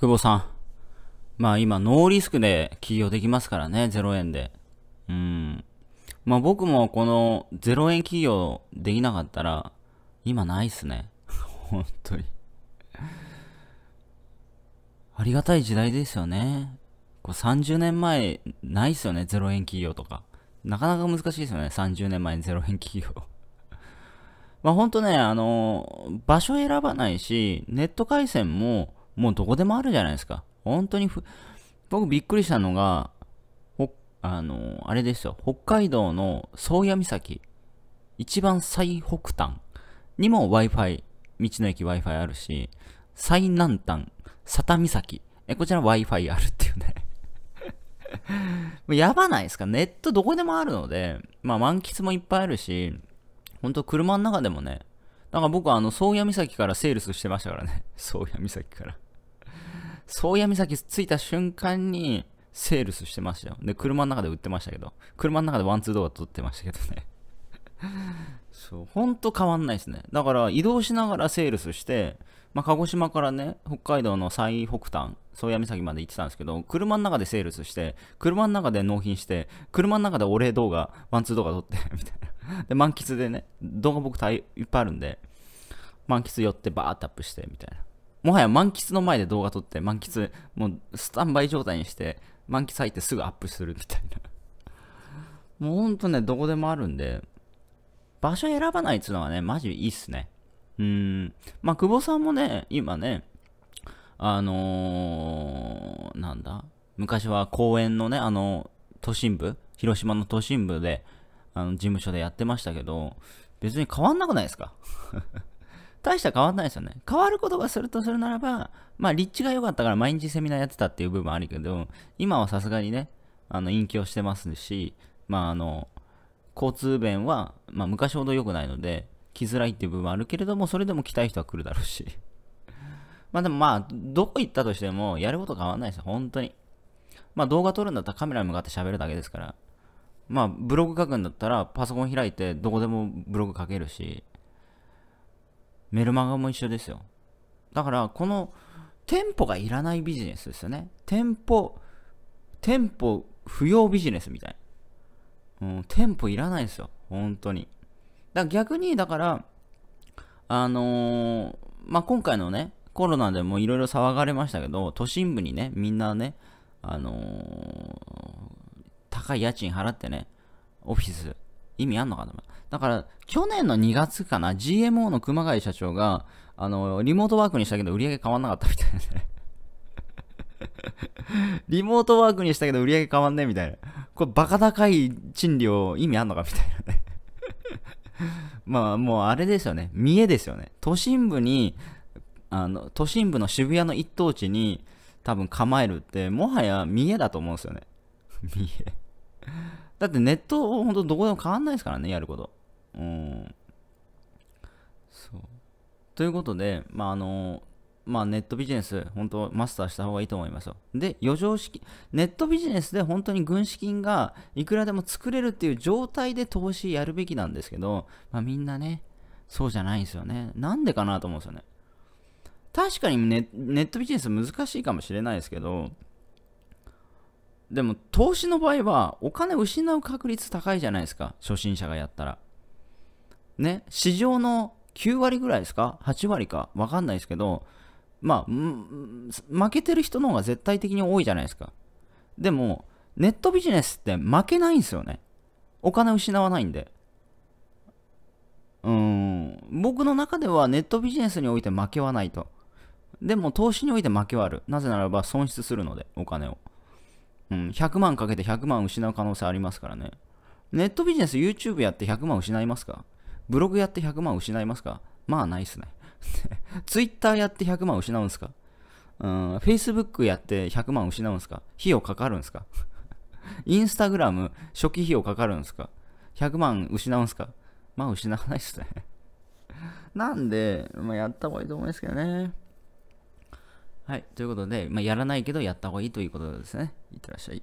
久保さん。まあ今、ノーリスクで起業できますからね、0円で。うん。まあ僕もこの0円起業できなかったら、今ないっすね。本当にありがたい時代ですよね。こう30年前、ないっすよね、0円企業とか。なかなか難しいですよね、30年前に0円企業 まあほんとね、あの場所選ばないし、ネット回線も、もうどこでもあるじゃないですか。本当にふ、僕びっくりしたのが、ほ、あの、あれですよ。北海道の宗谷岬、一番最北端にも Wi-Fi、道の駅 Wi-Fi あるし、最南端、佐田岬、え、こちら Wi-Fi あるっていうね やばないですかネットどこでもあるので、まあ満喫もいっぱいあるし、ほんと車の中でもね、なんか僕はあの、宗谷岬からセールスしてましたからね。宗谷岬から宗谷岬着いた瞬間に、セールスしてましたよ。で、車の中で売ってましたけど、車の中でワンツー動画撮ってましたけどねそう、ほんと変わんないですね。だから移動しながらセールスして、まあ、鹿児島からね、北海道の最北端、宗谷岬まで行ってたんですけど、車の中でセールスして、車の中で納品して、車の中でお礼動画、ワンツー動画撮って みたいな。で、満喫でね、動画僕たいいっぱいあるんで、満喫寄ってバーッとアップして、みたいな。もはや満喫の前で動画撮って、満喫、もうスタンバイ状態にして、満喫入ってすぐアップするみたいな。もうほんとね、どこでもあるんで、場所選ばないっつうのはね、マジいいっすね。うん。まあ、久保さんもね、今ね、あのー、なんだ昔は公園のね、あの、都心部、広島の都心部で、あの、事務所でやってましたけど、別に変わんなくないですか 大した変わんないですよね。変わることがするとするならば、まあ、立地が良かったから毎日セミナーやってたっていう部分あるけど、今はさすがにね、あの、隠居してますし、まあ、あの、交通便は、まあ、昔ほど良くないので、来づらいっていう部分はあるけれども、それでも来たい人は来るだろうし。まあでもまあ、どこ行ったとしても、やること変わんないですよ、本当に。まあ動画撮るんだったらカメラに向かって喋るだけですから。まあ、ブログ書くんだったら、パソコン開いて、どこでもブログ書けるし、メルマガも一緒ですよ。だから、この、店舗がいらないビジネスですよね。店舗、店舗不要ビジネスみたいな。うん、店舗いらないですよ。本当に。だから逆に、だから、あのー、まあ、今回のね、コロナでもいろいろ騒がれましたけど、都心部にね、みんなね、あのー、高い家賃払ってね、オフィス、意味あんのかなだから、去年の2月かな、GMO の熊谷社長が、あのー、リモートワークにしたけど売り上げ変わんなかったみたいなね。リモートワークにしたけど売り上げ変わんねえみたいな。これバカ高い賃料意味あんのかみたいなね まあもうあれですよね。見えですよね。都心部に、あの、都心部の渋谷の一等地に多分構えるって、もはや見えだと思うんですよね。見え。だってネットを本当どこでも変わんないですからね、やること。うん。そう。ということで、まああの、まあ、ネットビジネス、本当マスターした方がいいと思いますよ。で、余剰資金、ネットビジネスで本当に軍資金がいくらでも作れるっていう状態で投資やるべきなんですけど、まあ、みんなね、そうじゃないんですよね。なんでかなと思うんですよね。確かにネネットビジネス難しいかもしれないですけど、でも投資の場合はお金失う確率高いじゃないですか、初心者がやったら。ね、市場の9割ぐらいですか ?8 割かわかんないですけど、まあ、負けてる人の方が絶対的に多いじゃないですか。でも、ネットビジネスって負けないんですよね。お金失わないんで。うん、僕の中ではネットビジネスにおいて負けはないと。でも投資において負けはある。なぜならば損失するので、お金を。うん、100万かけて100万失う可能性ありますからね。ネットビジネス YouTube やって100万失いますかブログやって100万失いますかまあないっすね。ツイッターやって100万失うんすかうん、Facebook やって100万失うんすか費用かかるんすか インスタグラム初期費用かかるんすか ?100 万失うんすかまあ失わないっすね なんで、まあ、やった方がいいと思いますけどね。はい、ということで、まあ、やらないけどやった方がいいということですね。いってらっしゃい。